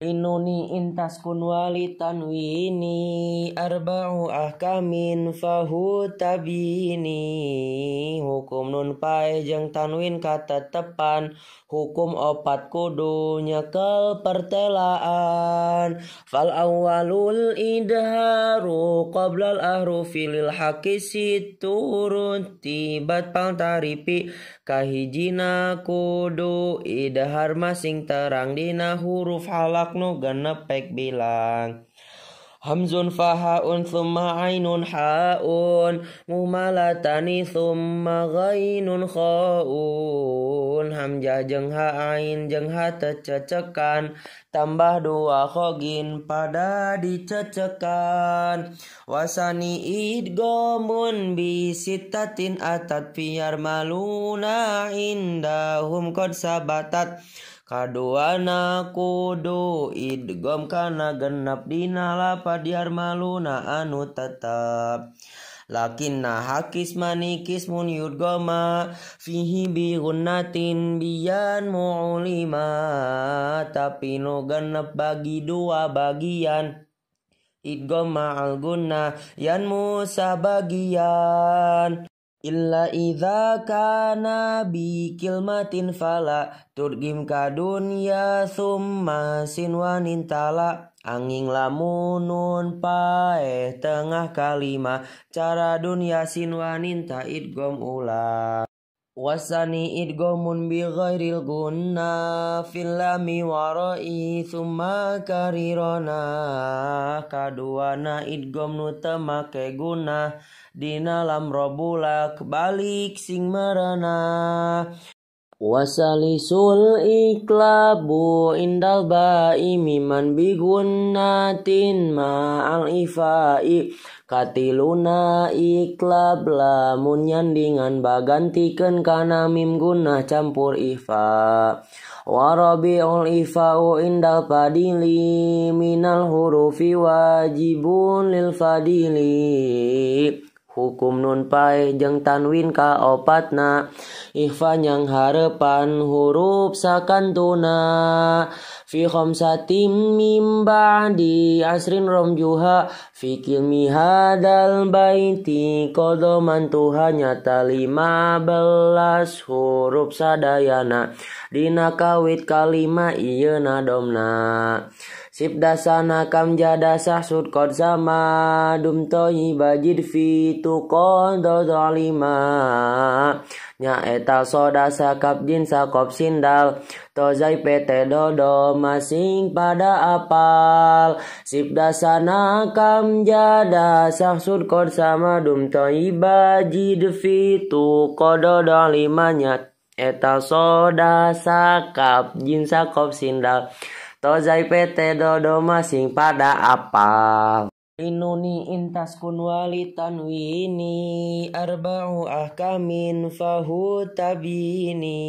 Inuni intas kun wali tanwini arba'u ahkamin fahu tabini hukum nun pai jeng tanwin kata tepan hukum opat kudu nyekel pertelaan fal awalul idharu qoblal ahrufi lil hakisi turun tibat pang taripi kahijina kudu idhar masing terang dina huruf halak nu genep pek bilang Hamzun fahaun thumma ainun haun Mumalatani thumma ghainun khaun Hamzah jeng ha'ain jeng ha tececekan Tambah dua khogin pada dicecekan Wasani idgomun bisitatin atat Piyar maluna indahum kod sabatat Kaduana kudu idgom kana genep dina lapad yarmaluna anu tetap lakin lakinna hakis manikis mun yudgoma fihi bi gunatin biyan mu'lima tapi nu genep bagi dua bagian idgoma al gunna yan musa bagian Illa idza kana bi kilmatin fala turgim kadunya summa sinwanin tala angin lamunun paeh tengah kalima cara dunia sinwanin taid idgom ula wasani idgomun bi ghairil gunna filami warai summa karirona kaduana idgom nu temake guna dinalam robulak balik sing merana Wasalisul iklabu indal ba'i miman bigunatin ma'al ifai Katiluna iklab lamun nyandingan bagantikan kana mim gunah campur ifa ifa ifa'u indal padili minal hurufi wajibun lil fadili hukum nun pai jeng tanwin ka opat na Ikhfan yang harapan huruf sakantuna fi khamsatim mim ba'di asrin romjuha fi kilmi hadal baiti kodoman tuhanya nyata lima belas huruf sadayana dina kawit kalima iya nadomna sip dasana kam jada sud kod sama dum toyi bajid fi tu kodo zalima nya eta soda sakap din sakop sindal tozai pete dodo masing pada apal sip dasana kam jada sud kod sama dum toyi bajid fi tu kodo zalima nya eta soda sakap jin sakop sindal Tozai PT Dodo masing pada apal Inuni intas kun wali tanwini arba'u ahkamin fahu tabini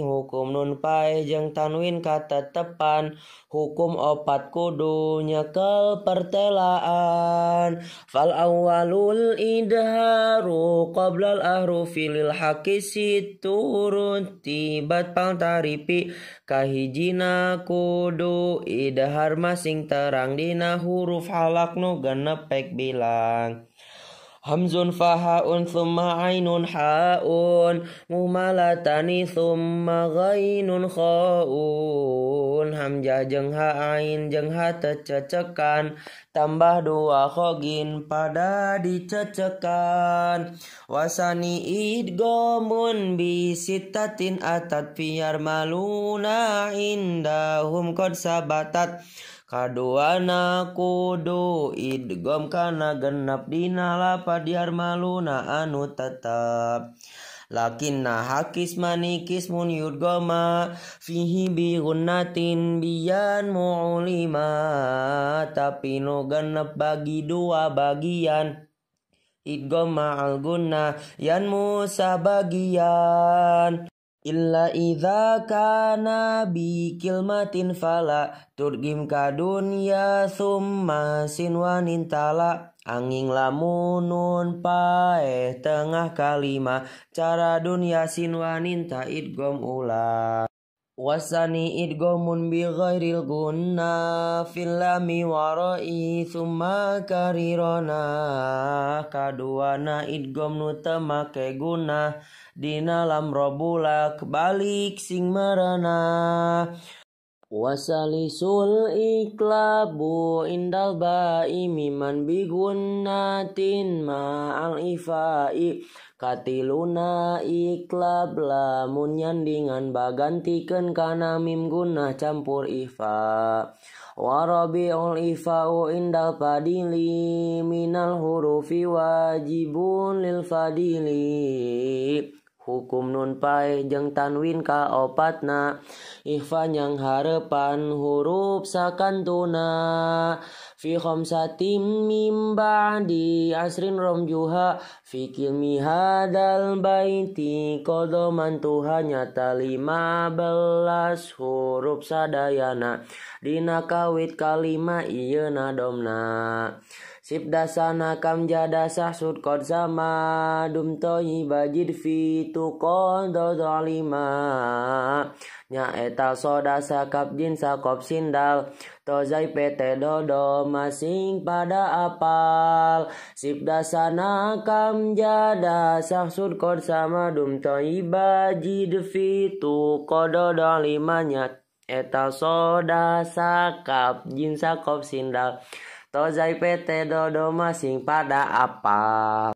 hukum nun pae jeng tanwin kata tepan hukum opat kudu nyekel pertelaan fal awalul idharu qoblal ahrufi lil hakisi turun tibat pang taripi kahijina kudu idhar masing terang dina huruf halak nu genep pek bilang Hamzun fahaun thumma ainun haun Mumalatani thumma ghainun khaun Hamzah jeng ha'ain jeng ha tececekan Tambah dua khogin pada dicecekan Wasani idgomun bisitatin atat Piyar maluna indahum kod sabatat Kaduana kudu idgom kana genep dina lapad yarmaluna anu tetap lakin na hakis manikis mun yudgoma fihi bi gunnatin biyan mu'lima tapi nu genep bagi dua bagian idgoma al gunna yan musa bagian Illa idza kana bi kilmatin fala turgim kadunya summa sinwanin tala angin lamunun pae tengah kalima cara dunia sinwanin taid gom ulah wasani idgomun bi ghairil gunna filami warai summa karirona kaduana idgom nu temake guna dinalam robulak balik sing merana Wasalisul iklabu indal ba'i miman bigunatin ma'al ifai Katiluna iklab lamun yandingan bagantikeun kana mim gunah campur ifa Warabi'ul ifa'u indal fadili minal hurufi wajibun lil fadili kum nun pai jeungng tanwin ka opatna ihvan yang harepan hurupsakan tuna vihom satim mimba di asrin rojuha fikir mihadal baiti kodoman Tuhan nyata lima belas huruf sadanadina kawi kama iye naomna. dasana kam sah sud kod sama dum toyi bajid fi tu do lima nya eta soda sakap jin sakop sindal to zai pete dodo masing pada apal dasana kam sah sud kod sama dum toyi bajid fi tu do lima nya eta soda sakap jin sakop sindal Tozai pete dodo masing pada apa?